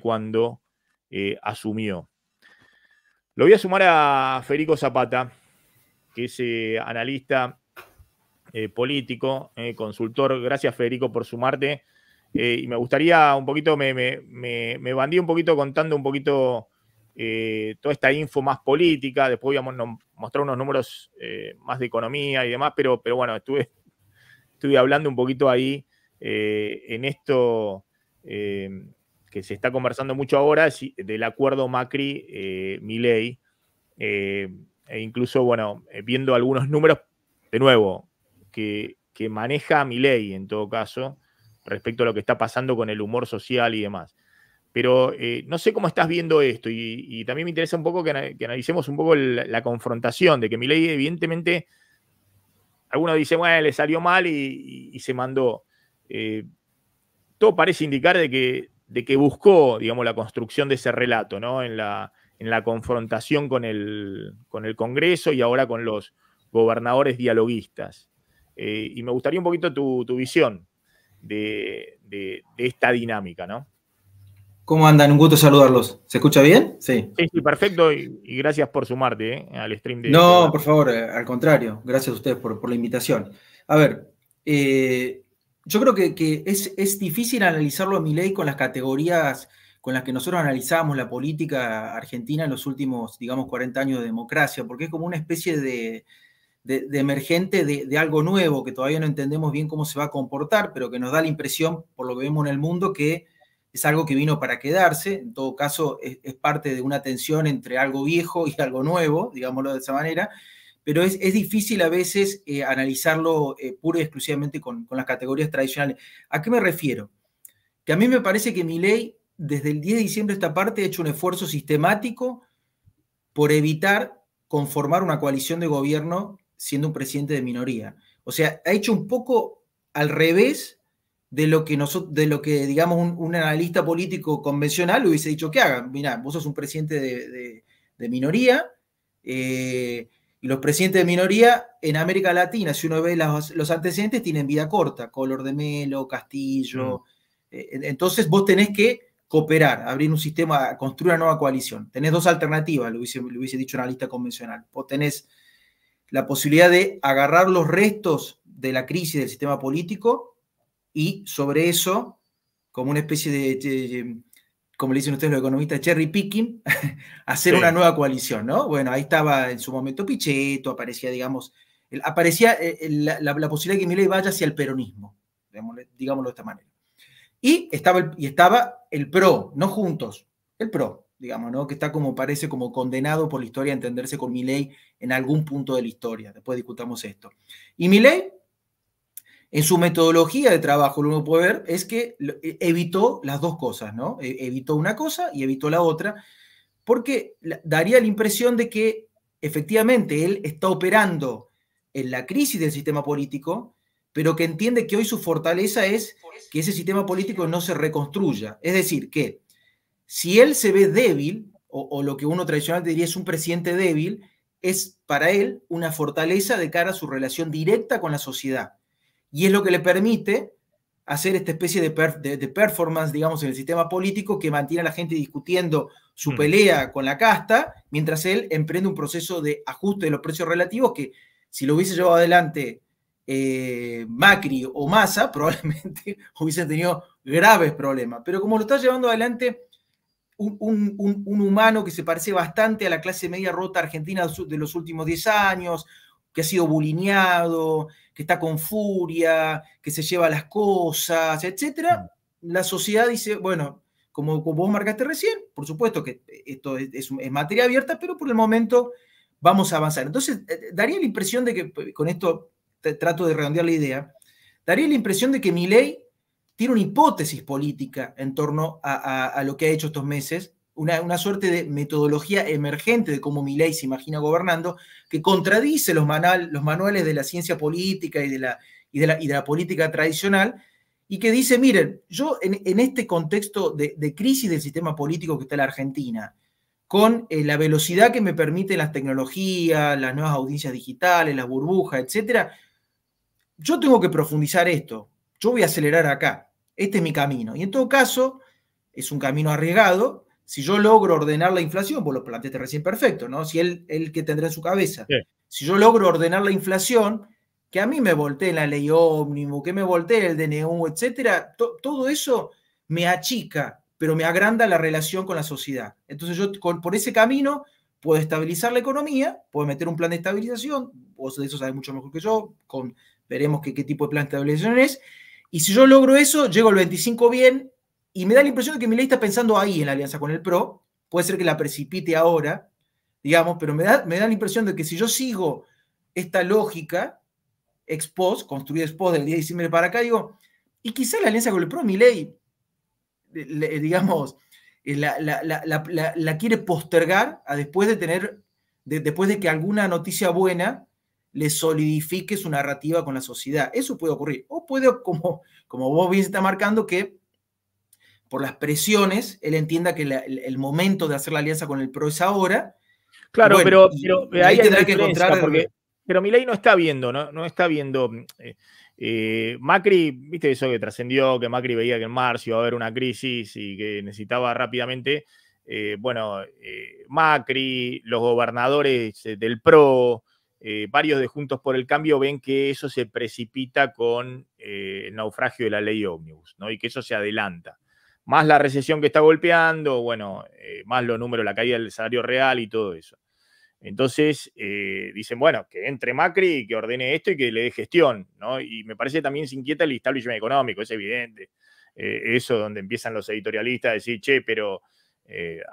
cuando eh, asumió. Lo voy a sumar a Federico Zapata, que es eh, analista eh, político, consultor. Gracias, Federico, por sumarte. y me gustaría un poquito, me, me, bandí un poquito contando un poquito toda esta info más política. Después voy a mostrar unos números más de economía y demás, pero, pero bueno, estuve, estuve hablando un poquito ahí en esto que se está conversando mucho ahora del acuerdo macri Miley, eh, e incluso, bueno, eh, viendo algunos números, de nuevo, que, que maneja Milei en todo caso, respecto a lo que está pasando con el humor social y demás. Pero eh, no sé cómo estás viendo esto y, también me interesa un poco que, analicemos un poco la confrontación de que Milei evidentemente, algunos dicen, bueno, le salió mal y, se mandó. todo parece indicar de que de que buscó, digamos, la construcción de ese relato, ¿no? En la, en la confrontación con el, con el Congreso y ahora con los gobernadores dialoguistas. Eh, y me gustaría un poquito tu, visión de, esta dinámica, ¿no? ¿Cómo andan? Un gusto saludarlos. ¿Se escucha bien? Sí. Sí, perfecto. Y, gracias por sumarte ¿eh? al stream de. No, este por favor, eh, al contrario. Gracias a ustedes por, por la invitación. A ver, yo creo que, es, difícil analizarlo a mi ley con las categorías con las que nosotros analizamos la política argentina en los últimos, digamos, 40 años de democracia, porque es como una especie de, emergente de, algo nuevo que todavía no entendemos bien cómo se va a comportar, pero que nos da la impresión, por lo que vemos en el mundo, que es algo que vino para quedarse. En todo caso, es parte de una tensión entre algo viejo y algo nuevo, digámoslo de esa manera pero es, difícil a veces eh, analizarlo eh, puro y exclusivamente con, las categorías tradicionales. ¿A qué me refiero? Que a mí me parece que mi ley, desde el 10 de diciembre esta parte, ha hecho un esfuerzo sistemático por evitar conformar una coalición de gobierno siendo un presidente de minoría. O sea, ha hecho un poco al revés de lo que, nosotros, de lo que digamos, un, analista político convencional hubiese dicho que hagan. Mira, vos sos un presidente de, minoría. Eh, y los presidentes de minoría en América Latina, si uno ve los antecedentes, tienen vida corta, Color de Melo, Castillo. Mm. Eh, entonces vos tenés que cooperar, abrir un sistema, construir una nueva coalición. Tenés dos alternativas, lo hubiese, dicho una lista convencional. Vos tenés la posibilidad de agarrar los restos de la crisis del sistema político y sobre eso, como una especie de como le dicen ustedes los economistas, cherry picking, hacer una nueva coalición, ¿no? Bueno, ahí estaba en su momento Pichetto, aparecía, digamos, aparecía eh, la, posibilidad de que Milei vaya hacia el peronismo, digámoslo, de esta manera. Y estaba, el, y estaba el PRO, no juntos, el PRO, digamos, ¿no? Que está como, parece como condenado por la historia a entenderse con Milei en algún punto de la historia, después discutamos esto. Y Milei en su metodología de trabajo, lo uno puede ver es que e, evitó las dos cosas, ¿no? E, evitó una cosa y evitó la otra, porque daría la impresión de que efectivamente él está operando en la crisis del sistema político, pero que entiende que hoy su fortaleza es que ese sistema político no se reconstruya. Es decir, que si él se ve débil, o, o lo que uno tradicional diría es un presidente débil, es para él una fortaleza de cara a su relación directa con la sociedad y es lo que le permite hacer esta especie de, performance, digamos, en el sistema político que mantiene a la gente discutiendo su mm. pelea con la casta, mientras él emprende un proceso de ajuste de los precios relativos que si lo hubiese llevado adelante eh, Macri o Massa, probablemente hubiesen tenido graves problemas. Pero como lo está llevando adelante un, un, humano que se parece bastante a la clase media rota argentina de los últimos 10 años, que ha sido bulineado, que está con furia, que se lleva las cosas, etc., mm. la sociedad dice, bueno, como, vos marcaste recién, por supuesto que esto es, materia abierta, pero por el momento vamos a avanzar. Entonces, eh, eh, daría la impresión de que, eh, con esto trato de redondear la idea, daría la impresión de que mi ley tiene una hipótesis política en torno a, a lo que ha hecho estos meses una, suerte de metodología emergente de cómo Milei se imagina gobernando, que contradice los, los manuales de la ciencia política y de la, y de la, y la política tradicional, y que dice, miren, yo en, este contexto de, crisis del sistema político que está la Argentina, con eh, la velocidad que me permiten las tecnologías, las nuevas audiencias digitales, las burbujas, etc., yo tengo que profundizar esto, yo voy a acelerar acá, este es mi camino. Y en todo caso, es un camino arriesgado, si yo logro ordenar la inflación, vos lo planteaste recién perfecto, ¿no? Si él, el que tendrá en su cabeza, si yo logro ordenar la inflación, que a mí me voltee la ley ómnibus, que me voltee el DNU, etcétera, todo eso me achica, pero me agranda la relación con la sociedad. Entonces yo por ese camino puedo estabilizar la economía, puedo meter un plan de estabilización, vos de eso sabes mucho mejor que yo, con, veremos qué, qué tipo de plan de estabilización es, y si yo logro eso, llego al 25 bien y me da la impresión de que Milei está pensando ahí en la alianza con el PRO, puede ser que la precipite ahora, digamos, pero me da, me da la impresión de que si yo sigo esta lógica, ex post, construida ex del día de diciembre para acá, digo, y quizá la alianza con el PRO, Milei, digamos, eh, la, la, quiere postergar a después de tener, después de que alguna noticia buena le solidifique su narrativa con la sociedad. Eso puede ocurrir. O puede, como, como vos bien está marcando, que por las presiones, él entienda que el, momento de hacer la alianza con el PRO es ahora. Claro, pero, pero ahí, tendrá que encontrar... Porque, pero Milei no está viendo, no, está viendo... Eh, eh, Macri, viste eso que trascendió, que Macri veía que en marzo iba a haber una crisis y que necesitaba rápidamente... Eh, bueno, Macri, los gobernadores del PRO, varios de Juntos por el Cambio ven que eso se precipita con el naufragio de la ley ómnibus, ¿no? Y que eso se adelanta más la recesión que está golpeando, bueno, eh, más los números, la caída del salario real y todo eso. Entonces, eh, dicen, bueno, que entre Macri y que ordene esto y que le dé gestión, ¿no? Y me parece también se inquieta el establishment económico, es evidente. Eh, eso donde empiezan los editorialistas a decir, che, pero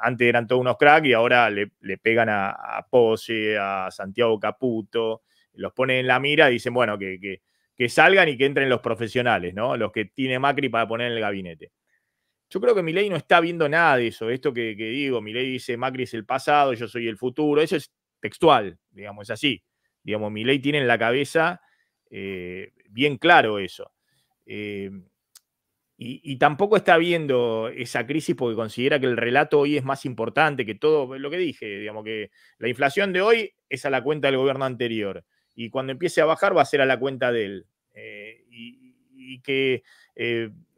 antes eran todos unos crack y ahora le, pegan a, Pose, a Santiago Caputo, los ponen en la mira y dicen, bueno, que, que, que salgan y que entren los profesionales, ¿no? Los que tiene Macri para poner en el gabinete. Yo creo que Milei no está viendo nada de eso. Esto que, que digo, Milei dice Macri es el pasado, yo soy el futuro. Eso es textual, digamos, es así. Digamos, Milei tiene en la cabeza eh, bien claro eso. Eh, y, tampoco está viendo esa crisis porque considera que el relato hoy es más importante que todo lo que dije, digamos que la inflación de hoy es a la cuenta del gobierno anterior y cuando empiece a bajar va a ser a la cuenta de él. Eh, y, que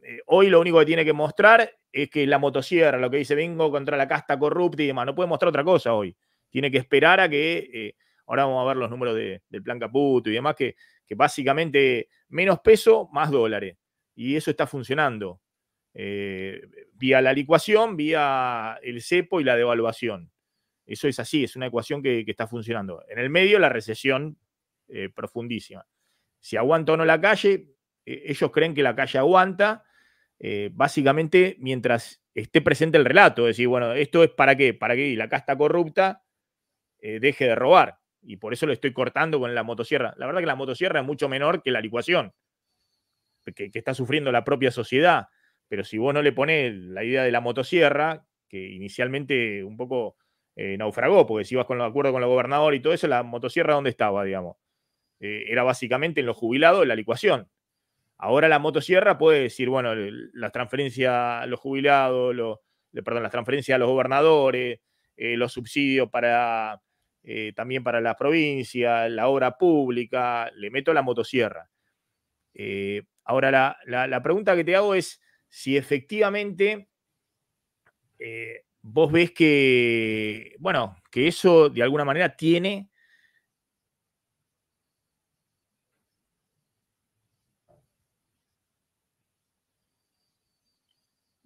eh, hoy lo único que tiene que mostrar es que la motosierra, lo que dice vengo contra la casta corrupta y demás, no puede mostrar otra cosa hoy. Tiene que esperar a que, eh, ahora vamos a ver los números del plan Caputo y demás, que, que básicamente menos peso, más dólares. Y eso está funcionando. Eh, vía la licuación, vía el cepo y la devaluación. Eso es así, es una ecuación que, está funcionando. En el medio, la recesión profundísima. Si aguanta o no la calle, ellos creen que la calle aguanta eh, básicamente mientras esté presente el relato, decir, bueno, esto es para qué, para que la casta corrupta eh, deje de robar. Y por eso lo estoy cortando con la motosierra. La verdad que la motosierra es mucho menor que la licuación, que, está sufriendo la propia sociedad. Pero si vos no le pones la idea de la motosierra, que inicialmente un poco eh, naufragó, porque si vas con el acuerdo con el gobernador y todo eso, la motosierra dónde estaba, digamos. era básicamente en los jubilados la licuación. Ahora la motosierra puede decir, bueno, las transferencias a los jubilados, perdón, las transferencias a los gobernadores, eh, los subsidios para eh, también para la provincia, la obra pública, le meto la motosierra. Eh, ahora la, la, pregunta que te hago es si efectivamente vos ves que, bueno, que eso de alguna manera tiene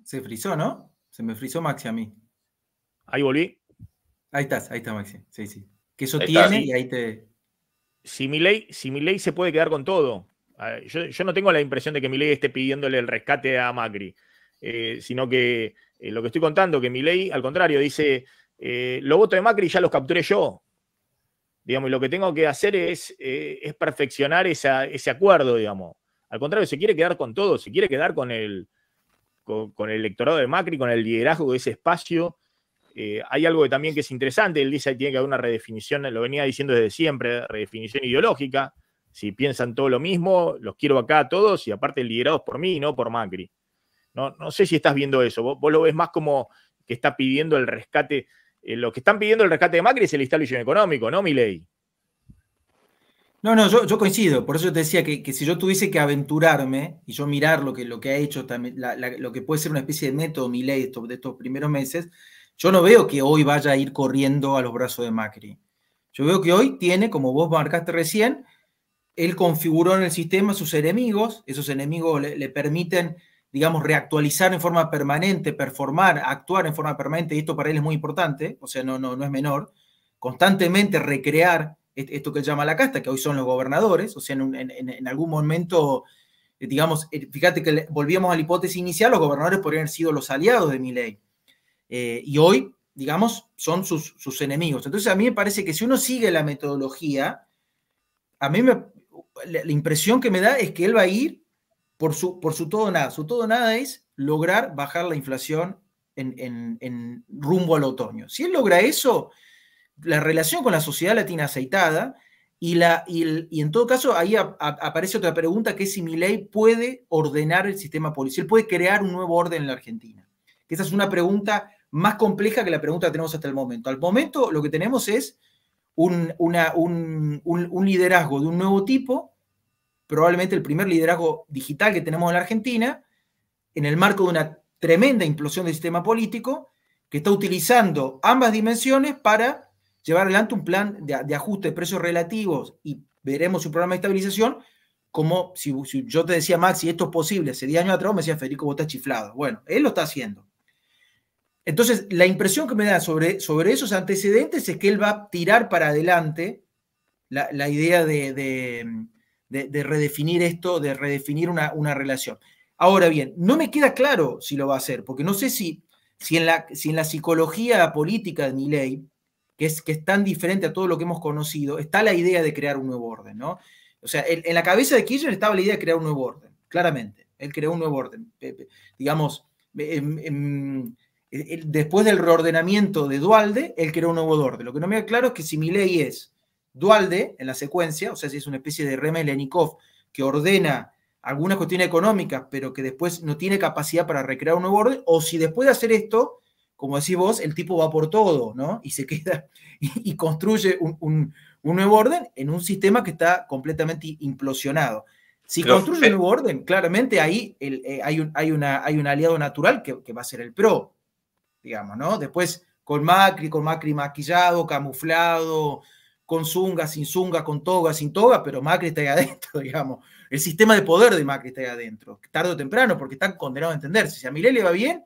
Se frizó, ¿no? Se me frizó Maxi a mí. Ahí volví. Ahí estás, ahí está Maxi. Sí, sí. Que eso tiene y ahí te. Si mi, ley, se puede quedar con todo. Yo, no tengo la impresión de que mi ley esté pidiéndole el rescate a Macri, eh, sino que eh, lo que estoy contando, que mi ley, al contrario, dice: eh, los votos de Macri ya los capturé yo. Digamos, y lo que tengo que hacer es, es perfeccionar ese acuerdo, digamos. Al contrario, se quiere quedar con todo, se quiere quedar con el, con, el electorado de Macri, con el liderazgo de ese espacio. Eh, hay algo que también que es interesante, él dice que tiene que haber una redefinición, lo venía diciendo desde siempre, redefinición ideológica, si piensan todo lo mismo, los quiero acá a todos y aparte liderados por mí y no por Macri. No, no sé si estás viendo eso, vos, lo ves más como que está pidiendo el rescate, eh, lo que están pidiendo el rescate de Macri es el instalación económico, no mi ley. No, no, yo, coincido, por eso te decía que, si yo tuviese que aventurarme y yo mirar lo que, lo que ha hecho, también, lo que puede ser una especie de método mi ley de estos primeros meses, yo no veo que hoy vaya a ir corriendo a los brazos de Macri. Yo veo que hoy tiene, como vos marcaste recién, él configuró en el sistema sus enemigos, esos enemigos le, permiten, digamos, reactualizar en forma permanente, performar, actuar en forma permanente, y esto para él es muy importante, o sea, no, no, no es menor, constantemente recrear esto que él llama la casta, que hoy son los gobernadores, o sea, en, algún momento, eh, digamos, eh, fíjate que volvíamos a la hipótesis inicial, los gobernadores podrían haber sido los aliados de Milley, eh, y hoy, digamos, son sus, enemigos. Entonces, a mí me parece que si uno sigue la metodología, a mí me, la, impresión que me da es que él va a ir por su, por su todo nada. Su todo nada es lograr bajar la inflación en rumbo al otoño. Si él logra eso, la relación con la sociedad latina aceitada y, la, y, en todo caso ahí aparece otra pregunta que es si Milei puede ordenar el sistema policial, puede crear un nuevo orden en la Argentina. Esa es una pregunta más compleja que la pregunta que tenemos hasta el momento. Al momento lo que tenemos es un liderazgo de un nuevo tipo, probablemente el primer liderazgo digital que tenemos en la Argentina, en el marco de una tremenda implosión del sistema político, que está utilizando ambas dimensiones para llevar adelante un plan de, ajuste de precios relativos y veremos un programa de estabilización, como si, yo te decía, Max, si esto es posible, hace 10 años atrás me decía, Federico, vos estás chiflado. Bueno, él lo está haciendo. Entonces, la impresión que me da sobre, sobre esos antecedentes es que él va a tirar para adelante la, idea de, redefinir esto, de redefinir una, relación. Ahora bien, no me queda claro si lo va a hacer, porque no sé si, si, en, la, si en la psicología política de mi ley que es, tan diferente a todo lo que hemos conocido, está la idea de crear un nuevo orden, ¿no? O sea, en, la cabeza de Kirchner estaba la idea de crear un nuevo orden, claramente. Él creó un nuevo orden. Digamos, después del reordenamiento de Dualde, él creó un nuevo orden. Lo que no me da claro es que si mi ley es Dualde en la secuencia, o sea, si es una especie de Remelnikov que ordena algunas cuestiones económicas, pero que después no tiene capacidad para recrear un nuevo orden, o si después de hacer esto como decís vos, el tipo va por todo, ¿no? Y se queda y, construye un, nuevo orden en un sistema que está completamente implosionado. Si construye un nuevo orden, claramente ahí eh, hay, un, aliado natural que, va a ser el PRO, digamos, ¿no? Después con Macri, con Macri maquillado, camuflado, con zunga, sin zunga, con toga, sin toga, pero Macri está ahí adentro, digamos. El sistema de poder de Macri está ahí adentro, tarde o temprano, porque están condenados a entenderse. Si a Milei va bien,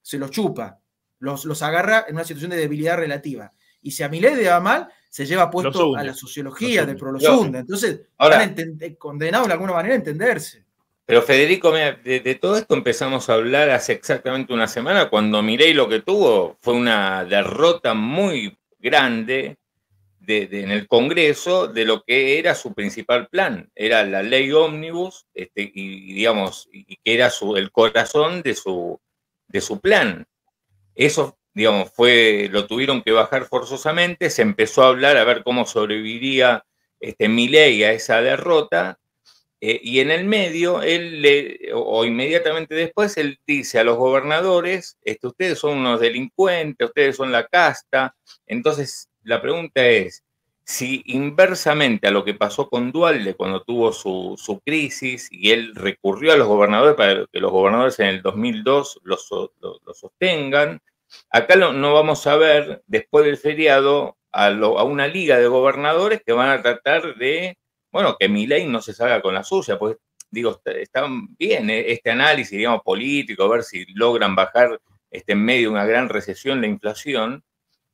se lo chupa los, agarra en una situación de debilidad relativa. Y si a Milei le va mal, se lleva puesto a la sociología del pro, Entonces, Ahora, están condenados de alguna manera a entenderse. Pero Federico, de, todo esto empezamos a hablar hace exactamente una semana, cuando Milei lo que tuvo fue una derrota muy grande en el Congreso de lo que era su principal plan. Era la ley ómnibus, este, y, digamos, que era su, el corazón de su, de su plan. Eso, digamos, fue, lo tuvieron que bajar forzosamente, se empezó a hablar a ver cómo sobreviviría este, Milei a esa derrota, eh, y en el medio, él le, o inmediatamente después, él dice a los gobernadores, este, ustedes son unos delincuentes, ustedes son la casta. Entonces, la pregunta es, si inversamente a lo que pasó con Dualde cuando tuvo su, crisis y él recurrió a los gobernadores para que los gobernadores en el 2002 lo los sostengan, Acá no, vamos a ver, después del feriado, a, a, una liga de gobernadores que van a tratar de, bueno, que ley no se salga con la suya, pues digo, está, bien eh, este análisis, digamos, político, a ver si logran bajar este, en medio de una gran recesión la inflación,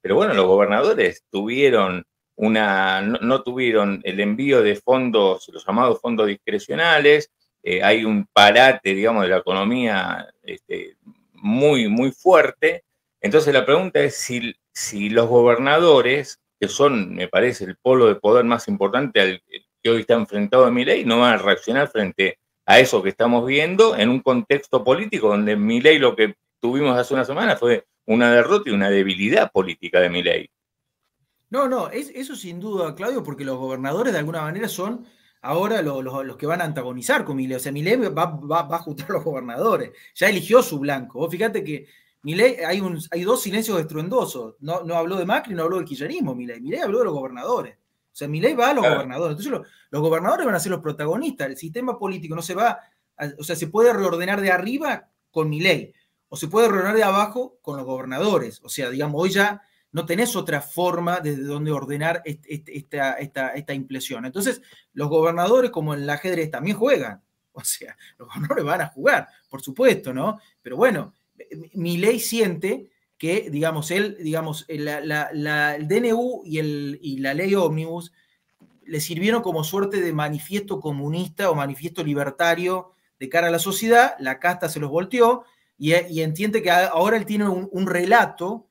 pero bueno, los gobernadores tuvieron una, no, tuvieron el envío de fondos, los llamados fondos discrecionales, eh, hay un parate, digamos, de la economía este, muy, muy fuerte, entonces la pregunta es si, si los gobernadores, que son, me parece, el polo de poder más importante al que hoy está enfrentado a ley, no van a reaccionar frente a eso que estamos viendo en un contexto político donde ley lo que tuvimos hace una semana fue una derrota y una debilidad política de ley. No, no, eso sin duda, Claudio, porque los gobernadores de alguna manera son ahora los, que van a antagonizar con Miley. O sea, Miley va, va, a juntar a los gobernadores. Ya eligió su blanco. Vos fíjate que Milei, hay, un, hay dos silencios estruendosos. No, no habló de Macri, no habló del kirchnerismo, Milei. Milei habló de los gobernadores. O sea, Milei va a los gobernadores. Entonces, los, gobernadores van a ser los protagonistas. El sistema político no se va. o sea, se puede reordenar de arriba con Milei. O se puede reordenar de abajo con los gobernadores. O sea, digamos, hoy ya no tenés otra forma de donde ordenar esta, esta, esta impresión. Entonces, los gobernadores, como en el ajedrez, también juegan. O sea, los gobernadores van a jugar, por supuesto, ¿no? Pero bueno, mi ley siente que, digamos, él, digamos, eh, el DNU y, y la ley ómnibus le sirvieron como suerte de manifiesto comunista o manifiesto libertario de cara a la sociedad, la casta se los volteó y, eh, entiende que ahora él tiene un, relato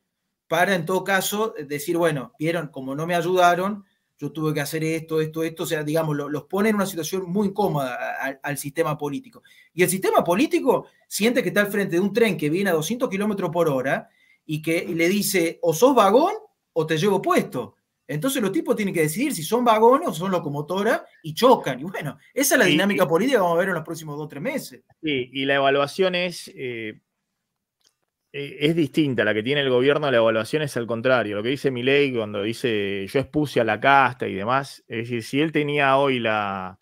para, en todo caso, decir, bueno, vieron, como no me ayudaron, yo tuve que hacer esto, esto, esto, o sea, digamos, los pone en una situación muy incómoda al, sistema político. Y el sistema político siente que está al frente de un tren que viene a 200 kilómetros por hora y que le dice, o sos vagón o te llevo puesto. Entonces los tipos tienen que decidir si son vagones o son locomotoras y chocan. Y bueno, esa es la dinámica política que vamos a ver en los próximos dos o tres meses. Sí, y la evaluación es, eh, eh, es distinta la que tiene el gobierno, la evaluación es al contrario. Lo que dice Milei cuando dice yo expuse a la casta y demás, es decir, si él tenía hoy la,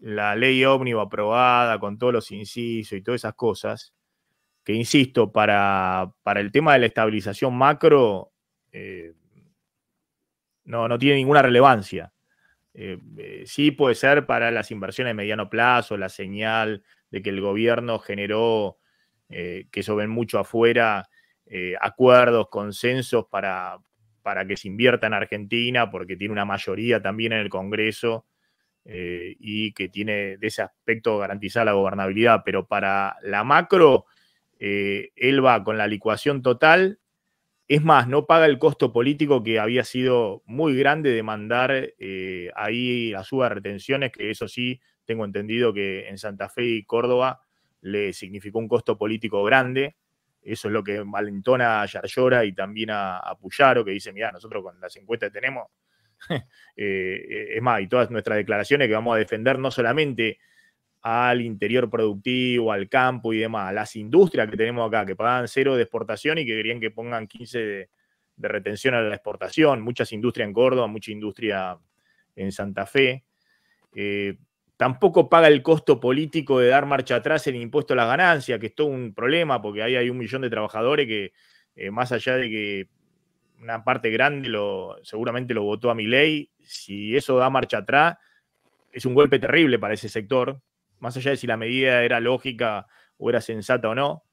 la ley ómnibus aprobada con todos los incisos y todas esas cosas, que insisto, para, el tema de la estabilización macro eh, no, tiene ninguna relevancia. Eh, sí puede ser para las inversiones de mediano plazo, la señal de que el gobierno generó eh, que eso ven mucho afuera, eh, acuerdos, consensos para, que se invierta en Argentina, porque tiene una mayoría también en el Congreso eh, y que tiene de ese aspecto garantizar la gobernabilidad, pero para la macro, él va con la licuación total. Es más, no paga el costo político que había sido muy grande de mandar ahí a suba retenciones, que eso sí, tengo entendido que en Santa Fe y Córdoba le significó un costo político grande. Eso es lo que malentona a Yarlora y también a, a, Puyaro, que dice, mira, nosotros con las encuestas que tenemos, eh, es más, y todas nuestras declaraciones que vamos a defender no solamente al interior productivo, al campo y demás, a las industrias que tenemos acá, que pagan cero de exportación y que querían que pongan 15 de, retención a la exportación, muchas industrias en Córdoba, mucha industria en Santa Fe. Eh, tampoco paga el costo político de dar marcha atrás en el impuesto a las ganancias, que es todo un problema, porque ahí hay un millón de trabajadores que, eh, más allá de que una parte grande lo, seguramente lo votó a mi ley, si eso da marcha atrás, es un golpe terrible para ese sector, más allá de si la medida era lógica o era sensata o no.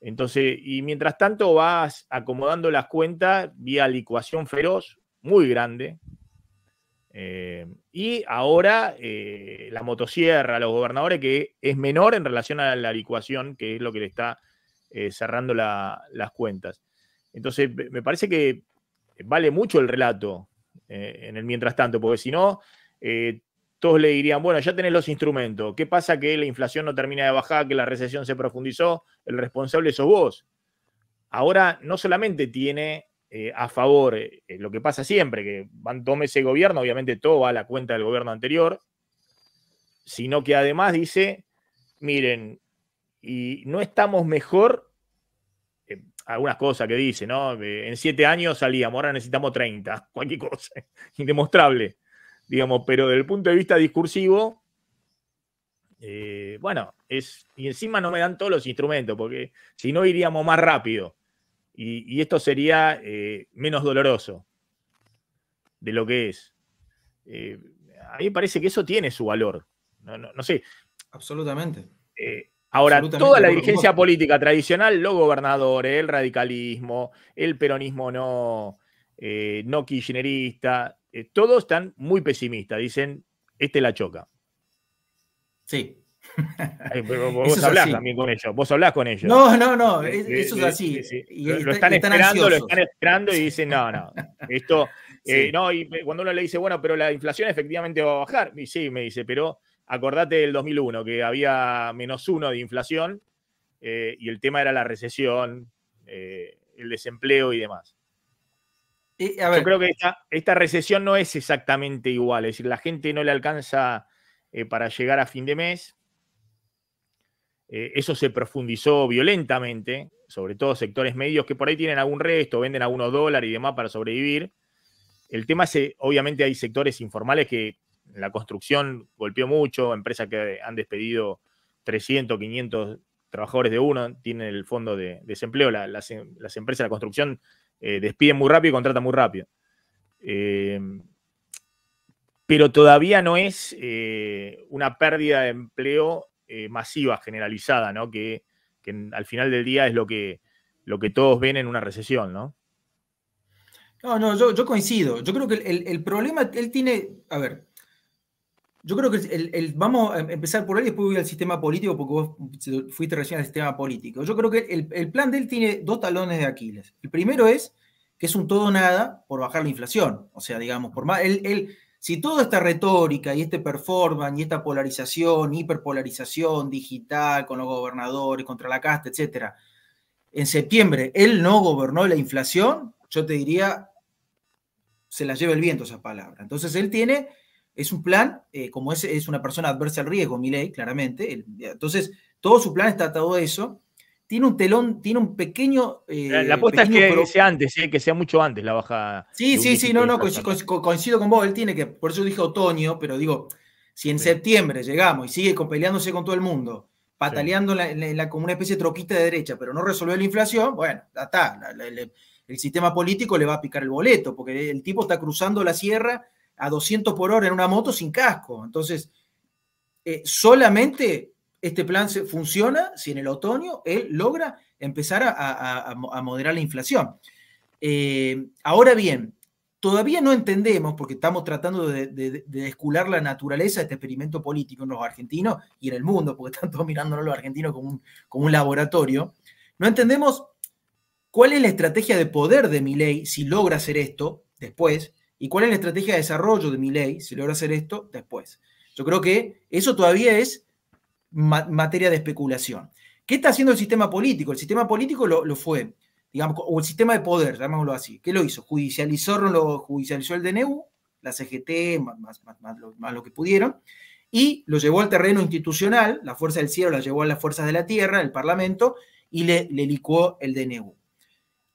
Entonces, y mientras tanto vas acomodando las cuentas vía licuación feroz, muy grande, eh, y ahora eh, la motosierra, los gobernadores, que es menor en relación a la licuación, que es lo que le está eh, cerrando las cuentas. Entonces, me parece que vale mucho el relato en el mientras tanto, porque si no, todos le dirían, bueno, ya tenés los instrumentos, ¿qué pasa que la inflación no termina de bajar, que la recesión se profundizó? El responsable sos vos. Ahora no solamente tiene eh, a favor, eh, eh, lo que pasa siempre, que van, tome ese gobierno, obviamente todo va a la cuenta del gobierno anterior, sino que además dice, miren, y no estamos mejor, algunas cosas que dice, ¿no? en siete años salíamos, ahora necesitamos 30, cualquier cosa, indemostrable, digamos, pero desde el punto de vista discursivo, bueno, es, y encima no me dan todos los instrumentos, porque si no iríamos más rápido y, esto sería eh, menos doloroso de lo que es. Eh, a mí me parece que eso tiene su valor. No, sé. Absolutamente. Eh, ahora, toda la dirigencia política tradicional, los gobernadores, el radicalismo, el peronismo no, no kirchnerista, todos están muy pesimistas. Dicen, este la choca. Sí, vos hablás también con ellos, vos hablás con ellos. No, no, no, eso es así. lo, están esperando, y dicen, no, no, esto, eh, no, y cuando uno le dice, bueno, pero la inflación efectivamente va a bajar, y sí, me dice, pero acordate del 2001, que había menos uno de inflación eh, y el tema era la recesión, eh, el desempleo y demás. Yo creo que esta, esta, recesión no es exactamente igual, es decir, la gente no le alcanza para llegar a fin de mes, eh, eso se profundizó violentamente, sobre todo sectores medios que por ahí tienen algún resto, venden algunos dólares y demás para sobrevivir. El tema es, obviamente hay sectores informales que la construcción golpeó mucho, empresas que han despedido 300, 500 trabajadores de uno, tienen el fondo de desempleo, las, empresas de la construcción eh, despiden muy rápido y contratan muy rápido. Eh, pero todavía no es una pérdida de empleo eh, masiva, generalizada, ¿no? Que, al final del día es lo que, lo que todos ven en una recesión, ¿no? No, no, yo, coincido. Yo creo que el, el, problema, él tiene, a ver, yo creo que vamos a empezar por él y después voy al sistema político porque vos fuiste recién al sistema político. Yo creo que el, plan de él tiene dos talones de Aquiles. El primero es que es un todo nada por bajar la inflación. O sea, digamos, por más, él, él si toda esta retórica y este performance y esta polarización, hiperpolarización digital con los gobernadores, contra la casta, etcétera, en septiembre él no gobernó la inflación, yo te diría, se la lleva el viento esa palabra. Entonces él tiene, es un plan, eh, como es, es una persona adversa al riesgo, ley, claramente, entonces todo su plan está atado a eso, tiene un telón, tiene un pequeño. la, eh, apuesta es que sea antes, eh, que sea mucho antes la baja. Sí, sí, sí, no, no, coincido, con vos. Él tiene que, por eso dije otoño, pero digo, si en septiembre llegamos y sigue peleándose con todo el mundo, pataleando la, como una especie de troquita de derecha, pero no resolvió la inflación, bueno, ya está. El, sistema político le va a picar el boleto, porque el tipo está cruzando la sierra a 200 por hora en una moto sin casco. Entonces, eh, solamente este plan se, funciona si en el otoño él logra empezar a, moderar la inflación. Eh, ahora bien, todavía no entendemos, porque estamos tratando de, de, la naturaleza de este experimento político en los argentinos y en el mundo, porque están todos mirándonos los argentinos como un, como un laboratorio, no entendemos cuál es la estrategia de poder de mi ley si logra hacer esto después, y cuál es la estrategia de desarrollo de mi ley si logra hacer esto después. Yo creo que eso todavía es materia de especulación. ¿Qué está haciendo el sistema político? El sistema político lo, fue, digamos, o el sistema de poder, llamémoslo así. ¿Qué lo hizo? Judicializó, lo, judicializó el DNU, la CGT, más, más, lo, que pudieron, y lo llevó al terreno institucional, la fuerza del cielo la llevó a las fuerzas de la tierra, el Parlamento, y le, licuó el DNU.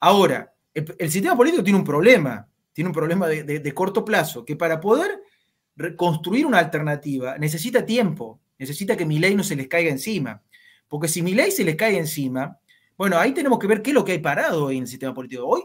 Ahora, el, sistema político tiene un problema, tiene un problema de, de corto plazo, que para poder construir una alternativa necesita tiempo, Necesita que mi ley no se les caiga encima. Porque si mi ley se les cae encima, bueno, ahí tenemos que ver qué es lo que hay parado en el sistema político. Hoy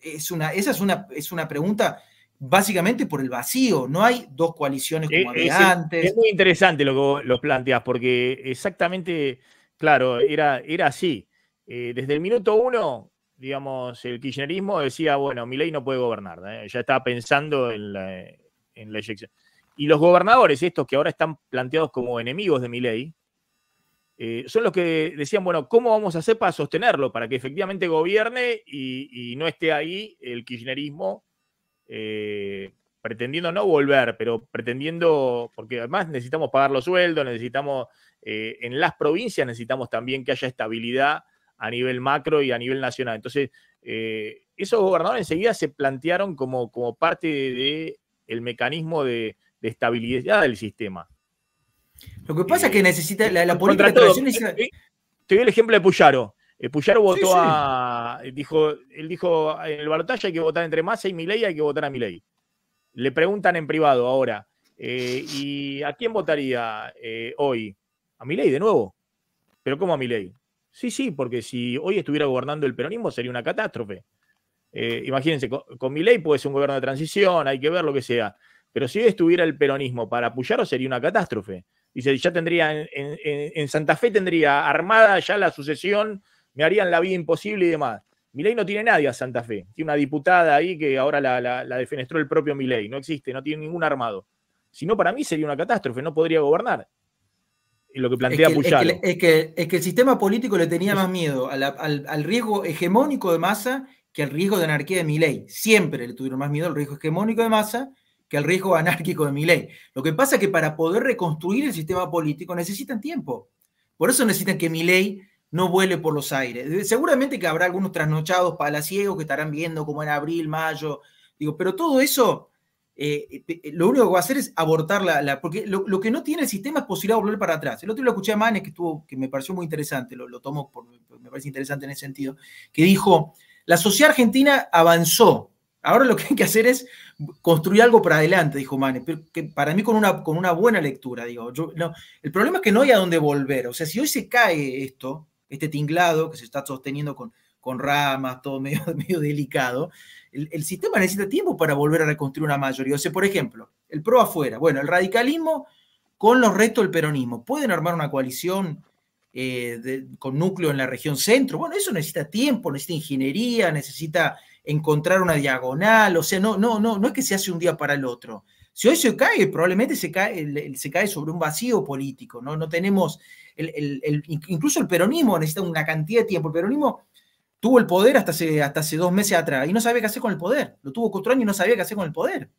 es una, esa es una, es una pregunta básicamente por el vacío. No hay dos coaliciones como eh, había antes. Es muy interesante lo que vos los planteas, porque exactamente, claro, era, era así. Eh, desde el minuto uno, digamos, el kirchnerismo decía, bueno, mi ley no puede gobernar. ¿eh? Ya estaba pensando en la, en la y los gobernadores, estos que ahora están planteados como enemigos de mi ley, eh, son los que decían, bueno, ¿cómo vamos a hacer para sostenerlo? Para que efectivamente gobierne y, no esté ahí el kirchnerismo eh, pretendiendo no volver, pero pretendiendo, porque además necesitamos pagar los sueldos, necesitamos, eh, en las provincias necesitamos también que haya estabilidad a nivel macro y a nivel nacional. Entonces, esos gobernadores enseguida se plantearon como, como parte del de, mecanismo de, de estabilidad del sistema. Lo que pasa es que eh, necesita la, política de eh, eh, te, doy el ejemplo de Puyaro. Puyaro votó a. Dijo, él dijo en el balotaje hay que votar entre Massa y Milei, hay que votar a Milei. Le preguntan en privado ahora. ¿Y a quién votaría hoy? A Milei de nuevo. ¿Pero cómo a Milei? Sí, sí, porque si hoy estuviera gobernando el peronismo sería una catástrofe. imagínense, con, con Milei puede ser un gobierno de transición, hay que ver lo que sea. Pero si estuviera el peronismo para Puyaro sería una catástrofe. Dice, ya tendría, en, Santa Fe tendría armada ya la sucesión, me harían la vida imposible y demás. Milei no tiene nadie a Santa Fe. Tiene una diputada ahí que ahora la, defenestró el propio Milei. No existe, no tiene ningún armado. Si no, para mí sería una catástrofe, no podría gobernar. Lo que plantea es Es, que, el sistema político le tenía más miedo al, al riesgo hegemónico de masa que al riesgo de anarquía de Milei. Siempre le tuvieron más miedo al riesgo hegemónico de masa que el riesgo anárquico de mi ley. Lo que pasa es que para poder reconstruir el sistema político necesitan tiempo. Por eso necesitan que mi ley no vuele por los aires. Eh, seguramente que habrá algunos trasnochados palaciegos que estarán viendo como en abril, mayo. Digo, pero todo eso eh, eh, lo único que va a hacer es abortar la. porque lo, que no tiene el sistema es posibilidad de volver para atrás. El otro día lo escuché a Manes, que, estuvo, que me pareció muy interesante, lo, lo tomo por, me parece interesante en ese sentido, que dijo: la sociedad argentina avanzó Ahora lo que hay que hacer es construir algo para adelante, dijo Mane, pero para mí con una, con una buena lectura, digo. el problema es que no hay a dónde volver. O sea, si hoy se cae esto, este tinglado que se está sosteniendo con, con ramas, todo medio, medio delicado, el, sistema necesita tiempo para volver a reconstruir una mayoría. O sea, por ejemplo, el PRO afuera, bueno, el radicalismo con los restos del peronismo, ¿pueden armar una coalición eh, con núcleo en la región centro? Bueno, eso necesita tiempo, necesita ingeniería, necesita encontrar una diagonal, o sea, no, no, no, no es que se hace un día para el otro. Si hoy se cae, probablemente se cae, se cae sobre un vacío político, ¿no? No tenemos, incluso el peronismo necesita una cantidad de tiempo. El peronismo tuvo el poder hasta hace, hasta hace dos meses atrás y no sabía qué hacer con el poder. Lo tuvo cuatro años y no sabía qué hacer con el poder.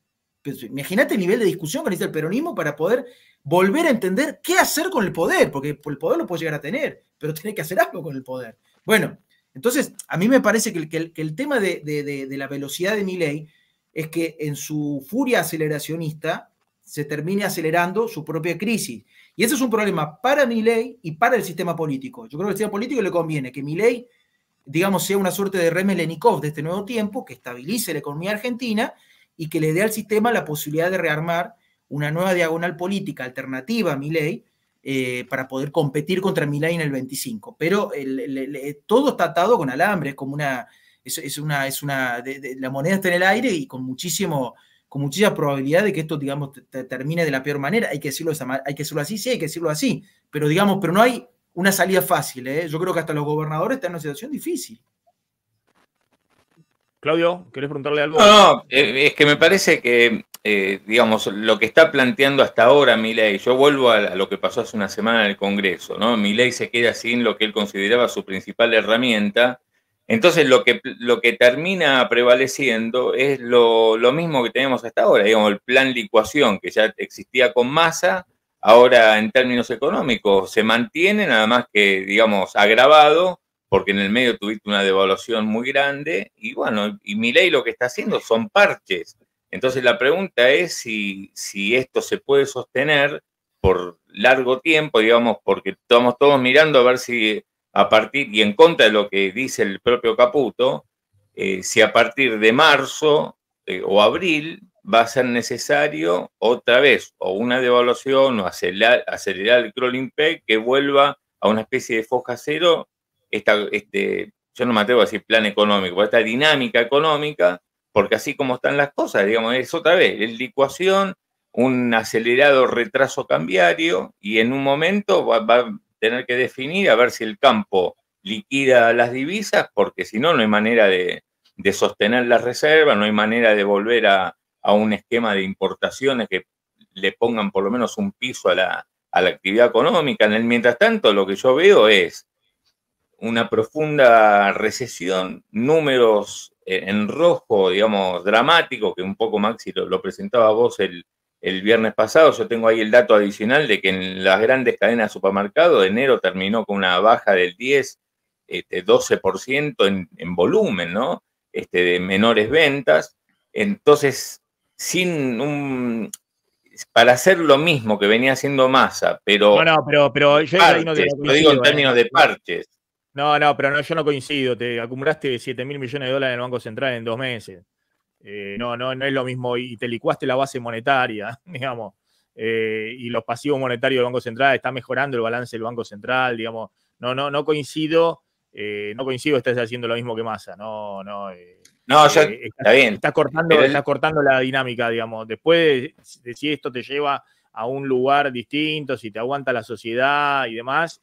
Imagínate el nivel de discusión que necesita el peronismo para poder volver a entender qué hacer con el poder, porque el poder lo puede llegar a tener, pero tiene que hacer algo con el poder. Bueno, entonces, a mí me parece que el, tema de, la velocidad de Milley es que en su furia aceleracionista se termine acelerando su propia crisis. Y ese es un problema para ley y para el sistema político. Yo creo que al sistema político le conviene que Milley, digamos, sea una suerte de Remelenikov de este nuevo tiempo, que estabilice la economía argentina y que le dé al sistema la posibilidad de rearmar una nueva diagonal política alternativa a Milley, eh, para poder competir contra Milán en el 25. Pero eh, todo está atado con alambre. como una, es, como una, es una, la moneda está en el aire y con muchísimo, con muchísima probabilidad de que esto, digamos, termine de la peor manera. Hay que decirlo, hay que decirlo así, sí, hay que decirlo así. Pero digamos, pero no hay una salida fácil. ¿eh? Yo creo que hasta los gobernadores están en una situación difícil. Claudio, ¿querés preguntarle algo? no, es que me parece que eh, digamos, lo que está planteando hasta ahora Milei, yo vuelvo a, lo que pasó hace una semana en el Congreso, ¿no? ley se queda sin lo que él consideraba su principal herramienta, entonces lo que, lo que termina prevaleciendo es lo, lo mismo que tenemos hasta ahora, digamos, el plan licuación que ya existía con masa, ahora en términos económicos se mantiene, nada más que, digamos, agravado porque en el medio tuviste una devaluación muy grande, y bueno, y mi ley lo que está haciendo son parches. Entonces la pregunta es si, esto se puede sostener por largo tiempo, digamos, porque estamos todos mirando a ver si a partir, y en contra de lo que dice el propio Caputo, eh, si a partir de marzo eh, o abril va a ser necesario otra vez o una devaluación o acelerar, el crawling peg que vuelva a una especie de foja cero, esta, este, yo no me atrevo a decir plan económico, esta dinámica económica porque así como están las cosas, digamos, es otra vez, es licuación, un acelerado retraso cambiario y en un momento va, a tener que definir a ver si el campo liquida las divisas, porque si no, no hay manera de, sostener las reservas, no hay manera de volver a, un esquema de importaciones que le pongan por lo menos un piso a la, a la actividad económica. En el, mientras tanto, lo que yo veo es una profunda recesión, números eh, en rojo, digamos, dramático, que un poco Maxi lo, presentaba vos el, viernes pasado. Yo tengo ahí el dato adicional de que en las grandes cadenas de supermercado, enero terminó con una baja del 10, este, 12% en, en, volumen, ¿no? Este, de menores ventas. Entonces, sin un, para hacer lo mismo que venía haciendo Massa, pero. No, no, pero, pero yo lo, digo en ¿eh? términos de parches. No, no, pero no, yo no coincido. Te acumulaste 7 mil millones de dólares en el Banco Central en dos meses. Eh, no, no, no es lo mismo. Y te licuaste la base monetaria, digamos. Eh, y los pasivos monetarios del Banco Central, está mejorando el balance del Banco Central, digamos. No, no, no coincido, eh, no coincido, estás haciendo lo mismo que Massa. no, no. no, está bien. Estás cortando, cortando la dinámica, digamos. Después de, si esto te lleva a un lugar distinto, si te aguanta la sociedad y demás,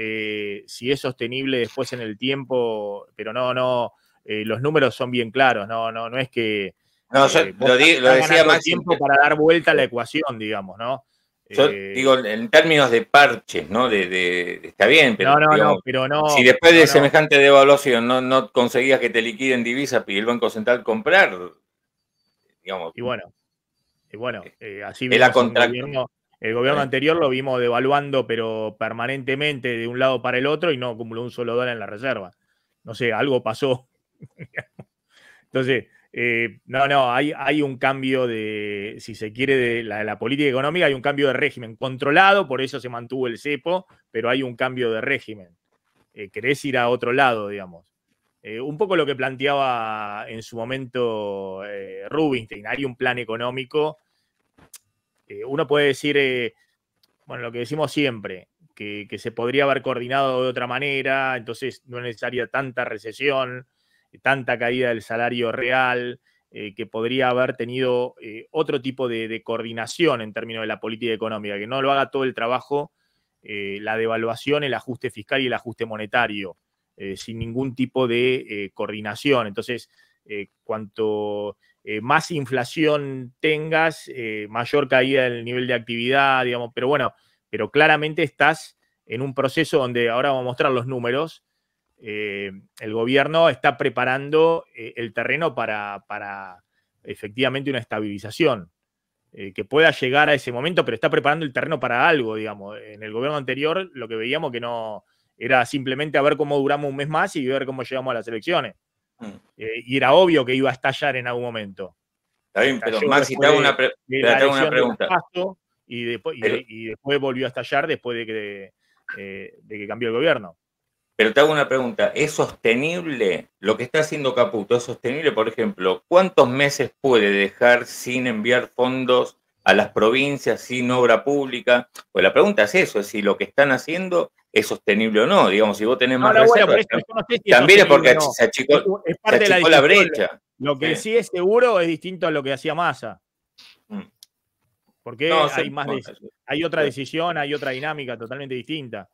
eh, si es sostenible después en el tiempo, pero no, no, eh, los números son bien claros, no, no, no es que... No, yo eh, lo, decía más... tiempo para dar vuelta a la ecuación, digamos, ¿no? Yo digo, en términos de parches, ¿no? De, está bien, pero, no, no, pero no, si después de semejante devaluación no, no conseguías que te liquiden divisas y el Banco Central comprar, digamos. Y bueno, y bueno así es la, contra, el gobierno eh. anterior lo vimos devaluando, pero permanentemente de un lado para el otro y no acumuló un solo dólar en la reserva. No sé, algo pasó. Entonces, eh, no, no, hay, un cambio de, si se quiere, de la, política económica, hay un cambio de régimen controlado, por eso se mantuvo el cepo, pero hay un cambio de régimen. Eh, querés ir a otro lado, digamos. Eh, un poco lo que planteaba en su momento Rubinstein, hay un plan económico eh, uno puede decir, eh, bueno, lo que decimos siempre, que, se podría haber coordinado de otra manera, entonces no es necesaria tanta recesión, tanta caída del salario real, eh, que podría haber tenido otro tipo de, coordinación en términos de la política económica, que no lo haga todo el trabajo, la devaluación, el ajuste fiscal y el ajuste monetario, sin ningún tipo de coordinación. Entonces, cuanto eh, más inflación tengas, eh, mayor caída del nivel de actividad, digamos, pero bueno, pero claramente estás en un proceso donde ahora vamos a mostrar los números. Eh, el gobierno está preparando el terreno para, para, efectivamente una estabilización que pueda llegar a ese momento, pero está preparando el terreno para algo, digamos. En el gobierno anterior lo que veíamos que no era simplemente a ver cómo duramos un mes más y ver cómo llegamos a las elecciones. Mm. Eh, y era obvio que iba a estallar en algún momento. Está bien, pero Maxi, te hago una, pregunta. y, después, volvió a estallar después de que, eh, de que cambió el gobierno. Pero te hago una pregunta, ¿es sostenible lo que está haciendo Caputo? ¿Es sostenible, por ejemplo, cuántos meses puede dejar sin enviar fondos a las provincias, sin obra pública? Pues la pregunta es eso, es si lo que están haciendo es sostenible o no. Digamos, si vos tenés más reservas, también es porque se achicó, la, brecha. Lo que sí. es seguro es distinto a lo que hacía Massa. Mm. Porque hay, más hay otra decisión, hay otra dinámica totalmente distinta.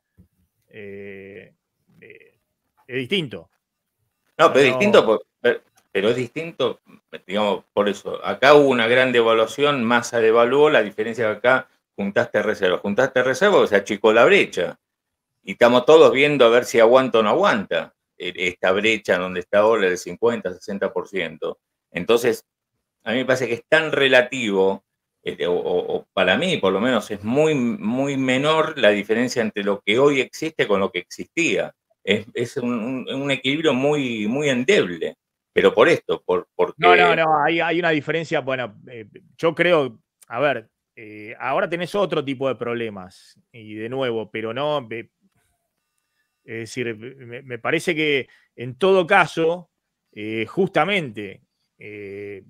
Eh, eh, es distinto. No, pero, es distinto, pero, es distinto, digamos, por eso. Acá hubo una gran devaluación, Massa devaluó, la diferencia que acá juntaste reservas. Juntaste reservas, se achicó la brecha. Y estamos todos viendo a ver si aguanta o no aguanta e, esta brecha donde está ahora del 50, 60%. Entonces, a mí me parece que es tan relativo, este, o, para mí por lo menos es muy, muy menor la diferencia entre lo que hoy existe con lo que existía. Es, un, equilibrio muy, muy endeble, pero por esto, por... Porque... No, no, no, hay, una diferencia, bueno, eh, yo creo, a ver, eh, ahora tenés otro tipo de problemas, y de nuevo, pero no, es decir, me, parece que en todo caso, eh, justamente, eh,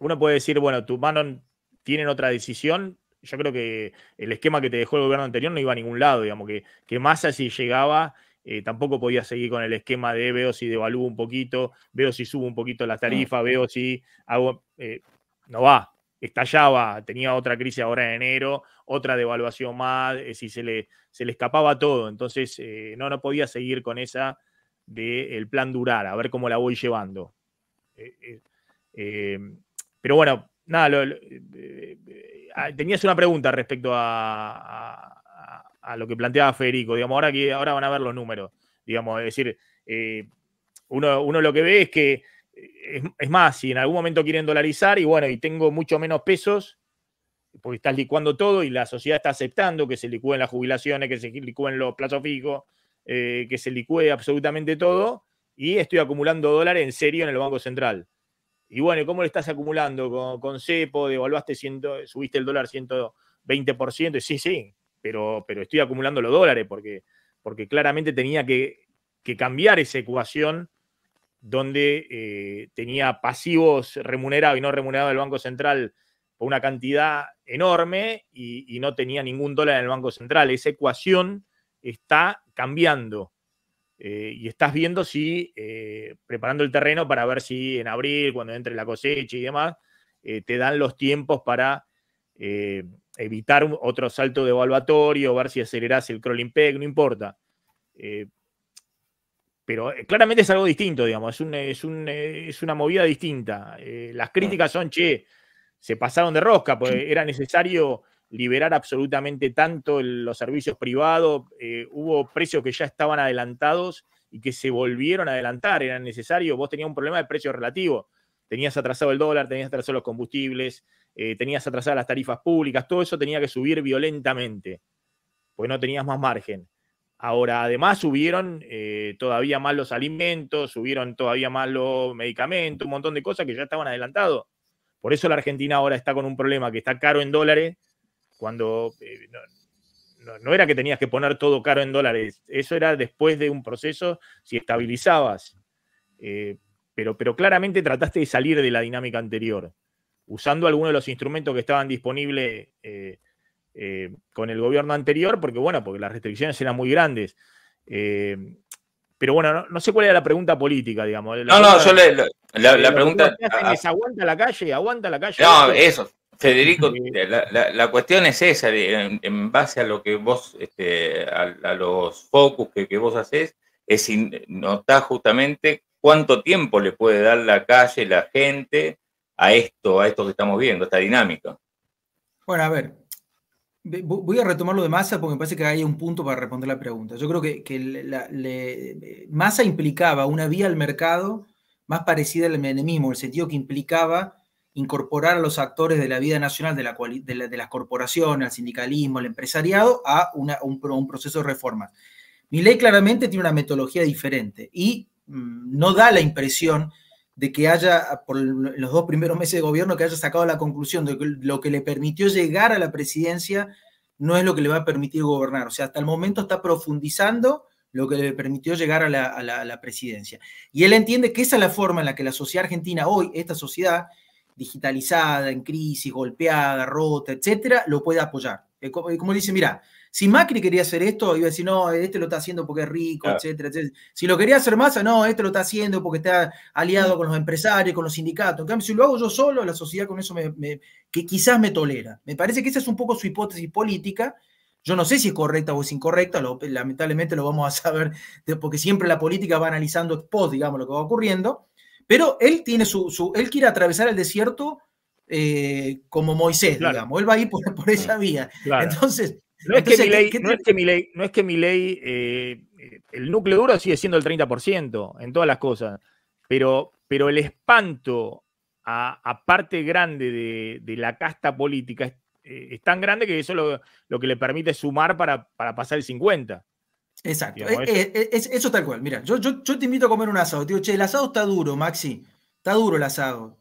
uno puede decir, bueno, tu mano tienen otra decisión. Yo creo que el esquema que te dejó el gobierno anterior no iba a ningún lado, digamos, que, que Massa llegaba eh, tampoco podía seguir con el esquema de veo si devalúo un poquito, veo si subo un poquito la tarifa, veo si hago... no va, estallaba, tenía otra crisis ahora en enero, otra devaluación más, es decir, se le, se le escapaba todo, entonces eh, no, no podía seguir con esa del plan durar, a ver cómo la voy llevando. Eh, eh, em, pero bueno, nada, tenías una pregunta respecto a, a, lo que planteaba Federico, digamos, ahora, que, ahora van a ver los números, digamos, es decir, uno lo que ve es que eh, es, más, si en algún momento quieren dolarizar y bueno, y tengo mucho menos pesos, porque estás licuando todo y la sociedad está aceptando que se licúen las jubilaciones, que se licúen los plazos fijos, eh, que se licúe absolutamente todo, y estoy acumulando dólares en serio en el Banco Central. Y bueno, ¿cómo lo estás acumulando? Con, CEPO, devaluaste, ciento, subiste el dólar 120%, y sí, sí, pero, pero estoy acumulando los dólares porque, porque claramente tenía que, que cambiar esa ecuación donde eh, tenía pasivos remunerados y no remunerados del Banco Central por una cantidad enorme y, no tenía ningún dólar en el Banco Central. Esa ecuación está cambiando eh, y estás viendo si, eh, preparando el terreno para ver si en abril, cuando entre la cosecha y demás, te dan los tiempos para evitar otro salto devaluatorio, ver si acelerás el crawling peg, no importa. Pero eh, claramente es algo distinto, digamos, es, es, eh, es una movida distinta. Eh, las críticas son, che, se pasaron de rosca, porque era necesario liberar absolutamente tanto los servicios privados, hubo precios que ya estaban adelantados y que se volvieron a adelantar, era necesario vos tenías un problema de precio relativo, tenías atrasado el dólar, tenías atrasado los combustibles, tenías atrasadas las tarifas públicas, todo eso tenía que subir violentamente, porque no tenías más margen. Ahora, además, subieron eh, todavía más los alimentos, subieron todavía más los medicamentos, un montón de cosas que ya estaban adelantados. Por eso la Argentina ahora está con un problema que está caro en dólares, cuando eh, no, era que tenías que poner todo caro en dólares, eso era después de un proceso si estabilizabas. Eh, pero, pero claramente trataste de salir de la dinámica anterior, usando algunos de los instrumentos que estaban disponibles eh, con el gobierno anterior, porque bueno, porque las restricciones eran muy grandes. Eh, pero bueno, no, sé cuál era la pregunta política, digamos. no, no, yo le, la, pregunta... ¿Aguanta la calle? ¿Aguanta la calle? No, eso, Federico, eh, la, cuestión es esa, en, base a lo que vos, este, a, los focus que, vos haces, es si notar justamente cuánto tiempo le puede dar la calle, la gente, a esto, a esto que estamos viendo, esta dinámica. Bueno, a ver, Voy a retomar lo de masa porque me parece que hay un punto para responder la pregunta. Yo creo que, que la, eh, implicaba una vía al mercado más parecida al menemismo, en el sentido que implicaba incorporar a los actores de la vida nacional, de, la, de, las corporaciones, al sindicalismo, al empresariado, a, un, proceso de reforma. Mi ley claramente tiene una metodología diferente y mm, no da la impresión de que haya, por los dos primeros meses de gobierno, que haya sacado la conclusión de que lo que le permitió llegar a la presidencia no es lo que le va a permitir gobernar. O sea, hasta el momento está profundizando lo que le permitió llegar a la, presidencia. Y él entiende que esa es la forma en la que la sociedad argentina hoy, esta sociedad digitalizada, en crisis, golpeada, rota, etcétera, lo puede apoyar. Eh, eh, como, dice, mira, si Macri quería hacer esto, iba a decir, no, este lo está haciendo porque es rico, etcétera, etcétera. Si lo quería hacer más, no, este lo está haciendo porque está aliado con los empresarios, con los sindicatos. En cambio, si lo hago yo solo, la sociedad con eso que quizás me tolera. Me parece que esa es un poco su hipótesis política. Yo no sé si es correcta o es incorrecta, lamentablemente lo vamos a saber, porque siempre la política va analizando post, digamos, lo que va ocurriendo. Pero él tiene su, él quiere atravesar el desierto eh, como Moisés, digamos. Él va a ir por, esa vía. Entonces, no es que mi ley, no, es que eh, el núcleo duro sigue siendo el 30% en todas las cosas, pero, pero el espanto a, parte grande de, la casta política eh, es, tan grande que eso lo, lo que le permite sumar para, pasar el 50%. Exacto, eh, es, eso. tal cual. Mira, yo, yo, te invito a comer un asado. che, el asado está duro, Maxi. Está duro el asado.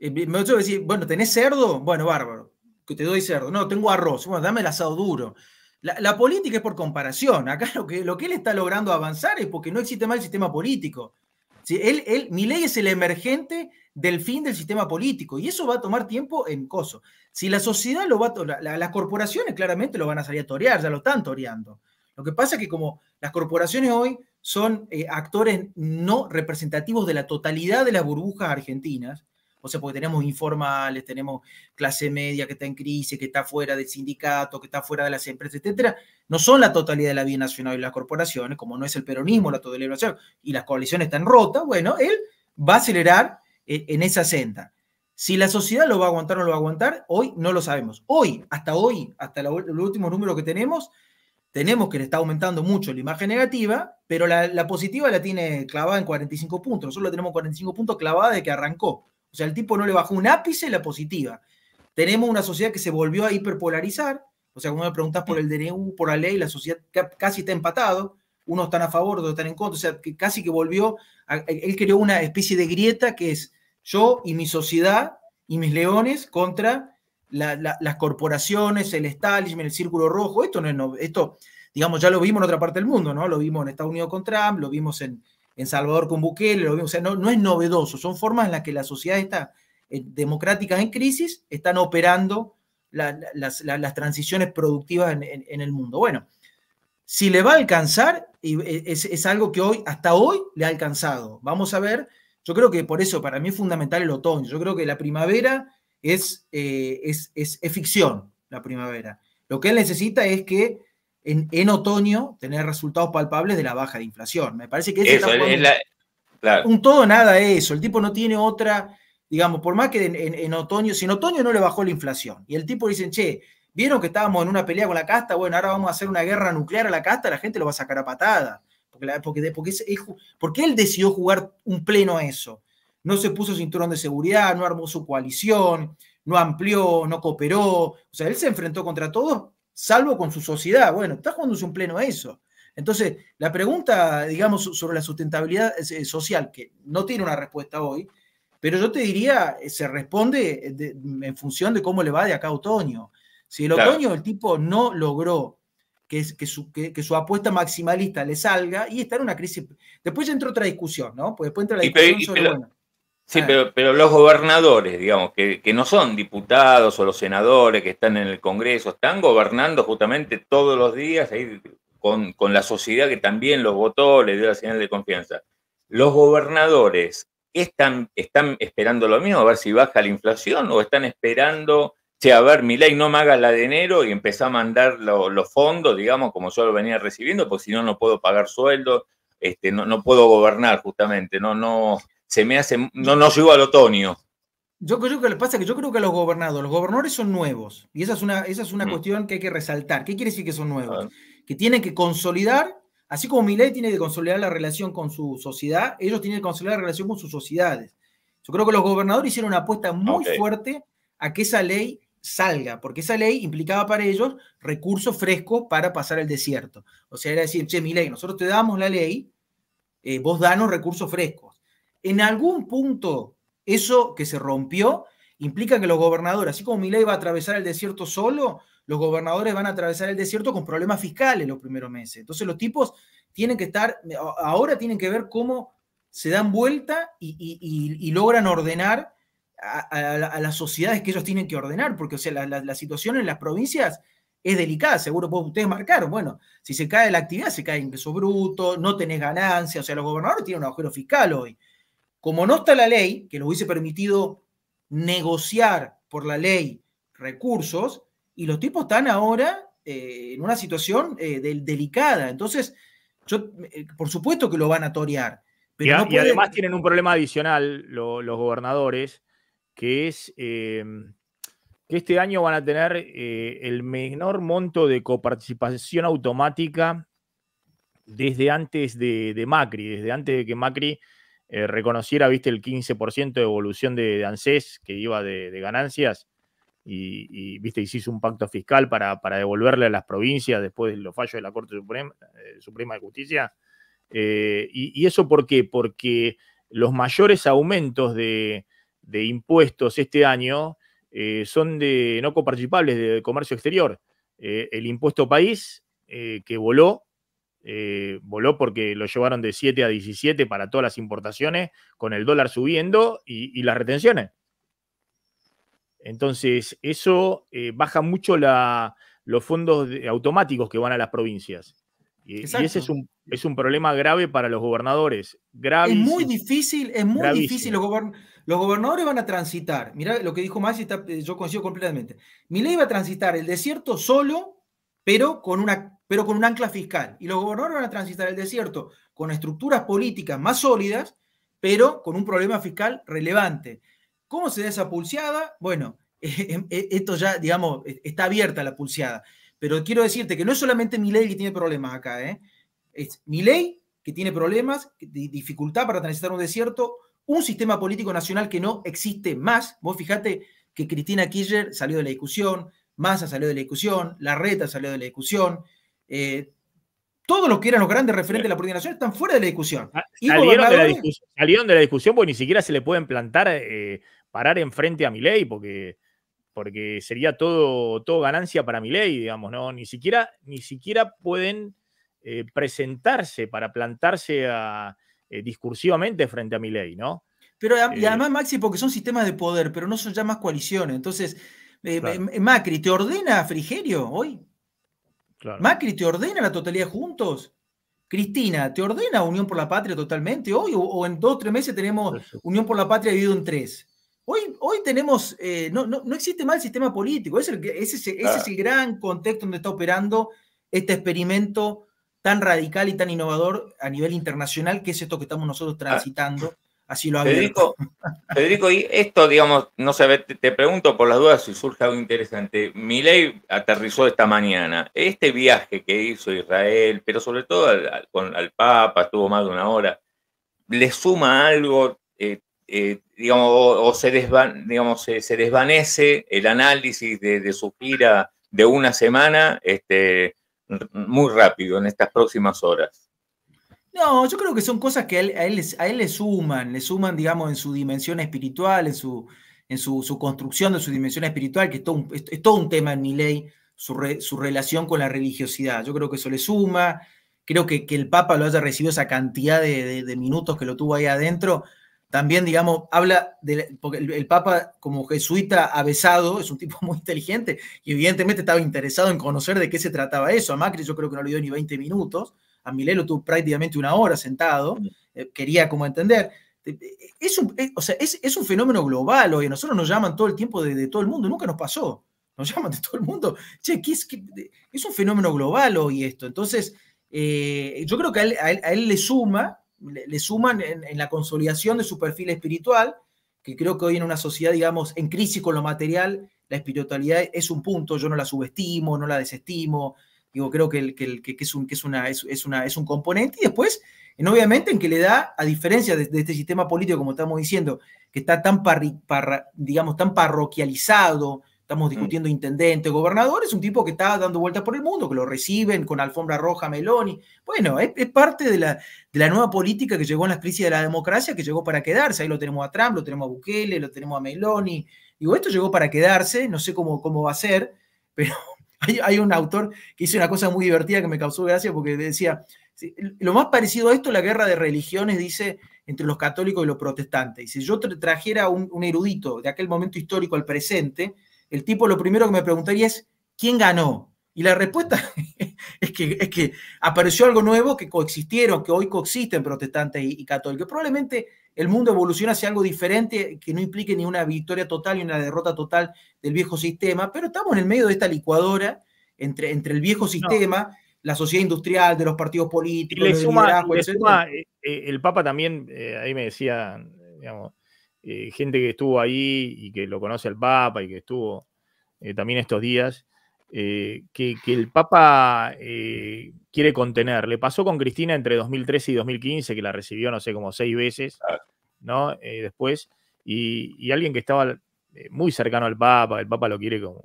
Me voy decir, bueno, ¿tenés cerdo? Bueno, bárbaro que te doy cerdo, no, tengo arroz, bueno, dame el asado duro. La, política es por comparación. Acá lo que, lo que él está logrando avanzar es porque no existe más el sistema político. él, mi ley es el emergente del fin del sistema político y eso va a tomar tiempo en coso. Si la sociedad lo va a, la, las corporaciones claramente lo van a salir a torear, ya lo están toreando. Lo que pasa es que como las corporaciones hoy son eh, actores no representativos de la totalidad de las burbujas argentinas, o sea, porque tenemos informales, tenemos clase media que está en crisis, que está fuera del sindicato, que está fuera de las empresas, etcétera. No son la totalidad de la vida nacional y las corporaciones, como no es el peronismo la totalidad de la y las coaliciones están rotas. Bueno, él va a acelerar eh, en esa senda. Si la sociedad lo va a aguantar o no lo va a aguantar, hoy no lo sabemos. Hoy, hasta hoy, hasta el último número que tenemos, tenemos que le está aumentando mucho la imagen negativa, pero la, positiva la tiene clavada en 45 puntos. Nosotros tenemos 45 puntos clavada de que arrancó. O sea, el tipo no le bajó un ápice la positiva. Tenemos una sociedad que se volvió a hiperpolarizar. O sea, cuando me preguntas por el DNU, por la ley, la sociedad casi está empatado. Unos están a favor, otros están en contra. O sea, que casi que volvió. él creó una especie de grieta que es yo y mi sociedad y mis leones contra las corporaciones, el establishment, el círculo rojo. Esto no es. esto, digamos, ya lo vimos en otra parte del mundo, ¿no? Lo vimos en Estados Unidos con Trump, lo vimos en, en Salvador con Bukele, o sea, no, no es novedoso, son formas en las que las sociedades eh, democráticas en crisis están operando las, transiciones productivas en, el mundo. Bueno, si le va a alcanzar, y eh, es, algo que hoy, hasta hoy, le ha alcanzado. Vamos a ver, yo creo que por eso para mí es fundamental el otoño, yo creo que la primavera es, eh, es, es ficción, la primavera. Lo que él necesita es que en, otoño tener resultados palpables de la baja de inflación. Me parece que eso, es un todo nada eso. El tipo no tiene otra, digamos, por más que en, otoño, si en otoño no le bajó la inflación y el tipo dicen, che, vieron que estábamos en una pelea con la casta, bueno, ahora vamos a hacer una guerra nuclear a la casta, la gente lo va a sacar a patada. Porque, la, porque, porque, porque él decidió jugar un pleno a eso. No se puso cinturón de seguridad, no armó su coalición, no amplió, no cooperó. O sea, él se enfrentó contra todo salvo con su sociedad. Bueno, está jugándose un pleno a eso. Entonces, la pregunta, digamos, sobre la sustentabilidad eh, social, que no tiene una respuesta hoy, pero yo te diría, eh, se responde eh, en función de cómo le va de acá a otoño. Si el otoño el tipo no logró que, su, apuesta maximalista le salga y está en una crisis. Después entra otra discusión, ¿no? Pues después entra la discusión Sí, ah. pero, los gobernadores, digamos, que, que, no son diputados o los senadores que están en el Congreso, están gobernando justamente todos los días ahí con, la sociedad que también los votó, les dio la señal de confianza. Los gobernadores están, están esperando lo mismo, a ver si baja la inflación o están esperando, sea, a ver, mi ley no me haga la de enero y empezar a mandar los fondos, digamos, como yo lo venía recibiendo, porque si no, no puedo pagar sueldos, este, no, no puedo gobernar justamente, no, no se me hace, no, no llegó al otoño. Yo creo que lo que pasa es que yo creo que los gobernadores, los gobernadores son nuevos, y esa es una, esa es una mm. cuestión que hay que resaltar. ¿Qué quiere decir que son nuevos? Que tienen que consolidar, así como Milei tiene que consolidar la relación con su sociedad, ellos tienen que consolidar la relación con sus sociedades. Yo creo que los gobernadores hicieron una apuesta muy fuerte a que esa ley salga, porque esa ley implicaba para ellos recursos frescos para pasar el desierto. O sea, era decir, che, mi nosotros te damos la ley, eh, vos danos recursos frescos. En algún punto, eso que se rompió implica que los gobernadores, así como Milei va a atravesar el desierto solo, los gobernadores van a atravesar el desierto con problemas fiscales los primeros meses. Entonces los tipos tienen que estar, ahora tienen que ver cómo se dan vuelta y, logran ordenar a, las sociedades que ellos tienen que ordenar, porque o sea, la, situación en las provincias es delicada, seguro ustedes marcaron, bueno, si se cae la actividad, se cae ingreso bruto, no tenés ganancias, o sea, los gobernadores tienen un agujero fiscal hoy. Como no está la ley, que lo hubiese permitido negociar por la ley recursos, y los tipos están ahora eh, en una situación eh, delicada. Entonces, yo, eh, por supuesto que lo van a torear. Pero y, además tienen un problema adicional los gobernadores, que es que este año van a tener el menor monto de coparticipación automática desde antes de Macri, desde antes de que Macri eh, reconociera, viste, el 15% de evolución de, ANSES que iba de, ganancias y, viste, un pacto fiscal para, devolverle a las provincias después de los fallos de la Corte Suprema, eh, Suprema de Justicia. Eh, y, eso por qué? Porque los mayores aumentos de, de impuestos este año son de no coparticipables de comercio exterior. el impuesto país, que voló eh, voló porque lo llevaron de 7 a 17 para todas las importaciones, con el dólar subiendo y, las retenciones. Entonces, eso eh, baja mucho la, los fondos automáticos que van a las provincias. Y, ese es un, problema grave para los gobernadores. es muy difícil, es muy difícil. Los, gobernadores van a transitar. Mirá lo que dijo Masi, eh, yo coincido completamente. mi ley va a transitar el desierto solo, pero con una pero con un ancla fiscal. Y los gobernadores van a transitar el desierto con estructuras políticas más sólidas, pero con un problema fiscal relevante. ¿Cómo se da esa pulseada? Bueno, em, e, esto ya, digamos, e, está abierta la pulseada. Pero quiero decirte que no es solamente mi ley que tiene problemas acá, ¿eh? es mi ley que tiene problemas, dificultad para transitar un desierto, un sistema político nacional que no existe más. Vos fijate que Cristina Kirchner salió de la discusión, Massa salió de la discusión, Larreta salió de la discusión, eh, todos los que eran los grandes referentes de la nacional están fuera de la ah, discusión. salieron, de la discusión porque ni siquiera se le pueden plantar, eh, parar enfrente a mi porque, porque sería todo, todo ganancia para mi ley digamos, ¿no? Ni siquiera, ni siquiera pueden eh, presentarse para plantarse discursivamente frente a ley, ¿no? Pero y además, Maxi, porque son sistemas de poder, pero no son ya más coaliciones. Entonces, Macri, ¿te ordena Frigerio hoy? Macri te ordena la totalidad juntos. Cristina, ¿te ordena Unión por la Patria totalmente hoy? ¿O, en dos o tres meses tenemos Unión por la Patria dividido en tres? Hoy, hoy tenemos, eh, no, no, no, existe mal sistema político, ese, es el ah. gran contexto donde está operando este experimento tan radical y tan innovador a nivel internacional que es esto que estamos nosotros ah. transitando así lo Federico, Federico, y esto, digamos, no sé, te, pregunto por las dudas si surge algo interesante. Milei aterrizó esta mañana. Este viaje que hizo Israel, pero sobre todo con al, Papa, estuvo más de una hora, ¿le suma algo? Eh, eh, digamos, o, se, digamos desvanece el análisis de, de, su gira de una semana este, muy rápido en estas próximas horas. No, yo creo que son cosas que a él, a le suman, le suman, digamos, en su dimensión espiritual, en su, en su, construcción de su dimensión espiritual, que es todo un, es, un tema en mi ley, su, relación con la religiosidad. Yo creo que eso le suma, creo que, que el Papa lo haya recibido esa cantidad de, minutos que lo tuvo ahí adentro. También, digamos, habla, de, porque el, Papa como jesuita avesado es un tipo muy inteligente y evidentemente estaba interesado en conocer de qué se trataba eso. A Macri yo creo que no le dio ni 20 minutos a Milelo tuvo prácticamente una hora sentado, eh, quería como entender. Eh, eh, es un, fenómeno global hoy, nosotros nos llaman todo el tiempo de, todo el mundo, nunca nos pasó, nos llaman de todo el mundo. Che, es, un fenómeno global hoy esto, entonces yo creo que a él, le suma, le, suman en, en, la consolidación de su perfil espiritual, que creo que hoy en una sociedad, digamos, en crisis con lo material, la espiritualidad es un punto, yo no la subestimo, no la desestimo, Digo, creo que, el, que, el, que es, un, que es, una, es, una, es un componente y después, obviamente, en que le da, a diferencia de, este sistema político, como estamos diciendo, que está tan, digamos, tan parroquializado, estamos mm. discutiendo intendente, gobernador, es un tipo que está dando vueltas por el mundo, que lo reciben con alfombra roja, Meloni. Bueno, es, parte de la, de la, nueva política que llegó en las crisis de la democracia, que llegó para quedarse. Ahí lo tenemos a Trump, lo tenemos a Bukele, lo tenemos a Meloni. Digo, esto llegó para quedarse, no sé cómo, cómo va a ser, pero, hay, un autor que hizo una cosa muy divertida que me causó gracia porque decía, lo más parecido a esto es la guerra de religiones, dice, entre los católicos y los protestantes. Y si yo trajera un erudito de aquel momento histórico al presente, el tipo lo primero que me preguntaría es, ¿quién ganó? Y la respuesta es, que, es que apareció algo nuevo que coexistieron, que hoy coexisten protestantes y, católicos. Probablemente el mundo evoluciona hacia algo diferente que no implique ni una victoria total ni una derrota total del viejo sistema, pero estamos en el medio de esta licuadora entre, entre el viejo sistema, la sociedad industrial, de los partidos políticos, el eh, eh, el Papa también, eh, ahí me decía, digamos, gente que estuvo ahí y que lo conoce al Papa y que estuvo también estos días, eh, que, el Papa eh, quiere contener. Le pasó con Cristina entre 2013 y 2015, que la recibió, no sé, como seis veces, ¿no? Eh, después, y, alguien que estaba muy cercano al Papa, el Papa lo quiere como,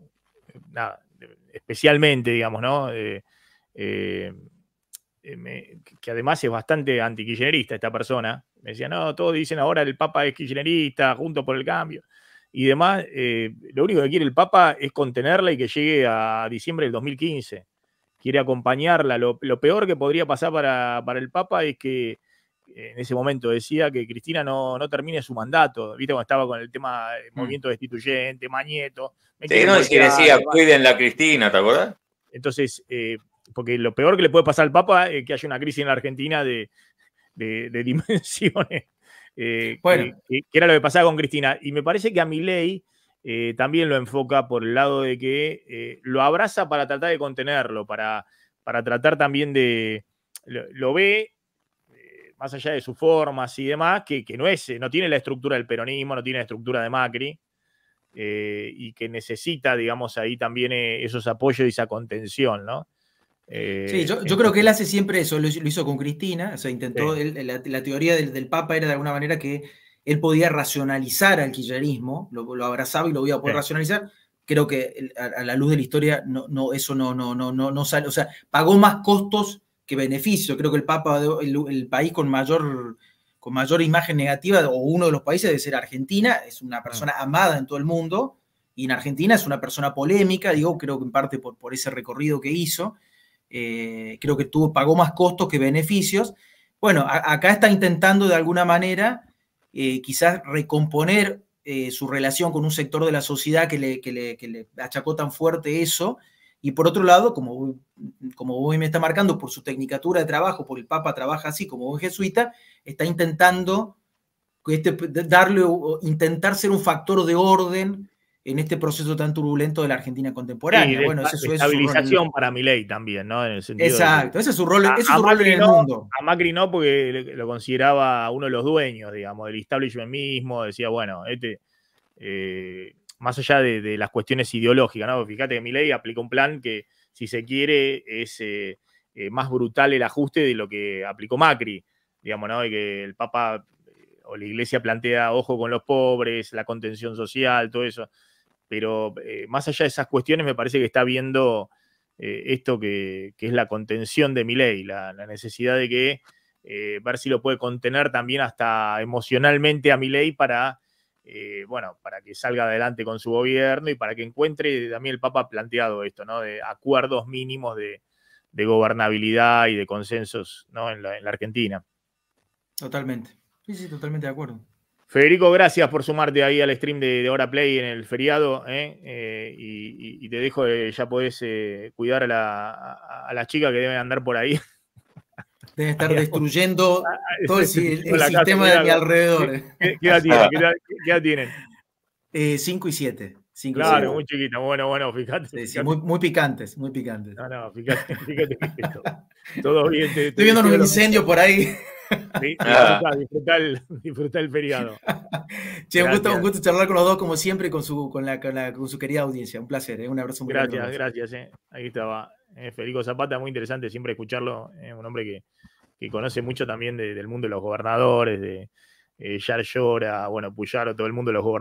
nada, especialmente, digamos, ¿no? que además es bastante anti esta persona. Me decía, no, todos dicen ahora el Papa es kirchnerista, junto por el cambio y demás, eh, lo único que quiere el Papa es contenerla y que llegue a diciembre del 2015. Quiere acompañarla. Lo, peor que podría pasar para, el Papa es que eh, en ese momento decía que Cristina no, termine su mandato. ¿Viste cuando estaba con el tema del eh, mm. movimiento destituyente, Mañeto? que decía, cuiden la Cristina, ¿te acuerdas? Entonces, porque lo peor que le puede pasar al Papa es que haya una crisis en la Argentina de, de dimensiones eh, bueno. Eh, que, era lo que pasaba con Cristina. Y me parece que a Milei ley eh, también lo enfoca por el lado de que lo abraza para tratar de contenerlo, para, para tratar también de... Lo, ve, más allá de sus formas y demás, que, que, no, es, no tiene la estructura del peronismo, no tiene la estructura de Macri. y que necesita, digamos, ahí también esos apoyos y esa contención, ¿no? sí, eh, yo, yo creo que él hace siempre eso, lo, hizo con Cristina, o sea, intentó, él, la, teoría del, del, Papa era de alguna manera que él podía racionalizar al kirchnerismo, lo, abrazaba y lo iba a poder racionalizar, creo que a, la luz de la historia no, no eso no no no no no sale o sea pagó más costos que beneficios creo que el papa el, país con mayor con mayor imagen negativa o uno de los países debe ser Argentina es una mm. persona amada en todo el mundo y en Argentina es una persona polémica digo creo que en parte por, por ese recorrido que hizo eh, creo que tuvo, pagó más costos que beneficios. Bueno, acá está intentando de alguna manera eh, quizás recomponer eh, su relación con un sector de la sociedad que le, le, achacó tan fuerte eso. Y por otro lado, como, como hoy me está marcando por su tecnicatura de trabajo, por el Papa trabaja así como un jesuita, está intentando este, darle, intentar ser un factor de orden en este proceso tan turbulento de la Argentina contemporánea. bueno, eso es su para Milei también, ¿no? Exacto, ese es su rol, ese es su rol en el mundo. A Macri no, porque lo consideraba uno de los dueños, digamos, del establishment mismo, decía, bueno, este, eh, más allá de, las cuestiones ideológicas, ¿no? Fíjate que Milei aplicó un plan que, si se quiere, es eh, eh, más brutal el ajuste de lo que aplicó Macri, digamos, ¿no? Y que el Papa o la Iglesia plantea, ojo con los pobres, la contención social, todo eso. Pero eh, más allá de esas cuestiones, me parece que está viendo eh, esto que, es la contención de mi ley, la necesidad de que eh, ver si lo puede contener también hasta emocionalmente a Milei para, para que salga adelante con su gobierno y para que encuentre, también el Papa ha planteado esto, ¿no? De acuerdos mínimos de, gobernabilidad y de consensos en, la, en la Argentina. Totalmente. Sí, sí, totalmente de acuerdo. Federico, gracias por sumarte ahí al stream de, Hora Play en el feriado. ¿eh? eh y, te dejo, eh, ya podés eh, cuidar a la, a, chica que debe andar por ahí. Debe estar destruyendo todo el, sistema de mi alrededor. ¿Qué, edad tienen? ¿Qué, cinco y siete. claro, muy chiquita. Bueno, bueno, fíjate. Muy, muy, picantes, muy picantes. No, no, fíjate, fíjate. todo bien. Te, Estoy viendo un incendio por ahí. Disfruta, disfruta, ah. el, periodo feriado. un gusto, charlar con los dos, como siempre, con su, con su querida audiencia. Un placer, eh. un abrazo muy Gracias, gracias. Eh. estaba eh, Federico Zapata, muy interesante siempre escucharlo. Eh, un hombre que, conoce mucho también del mundo de los gobernadores, de eh, Yar Llora, bueno, Puyaro, todo el mundo de los gobernadores.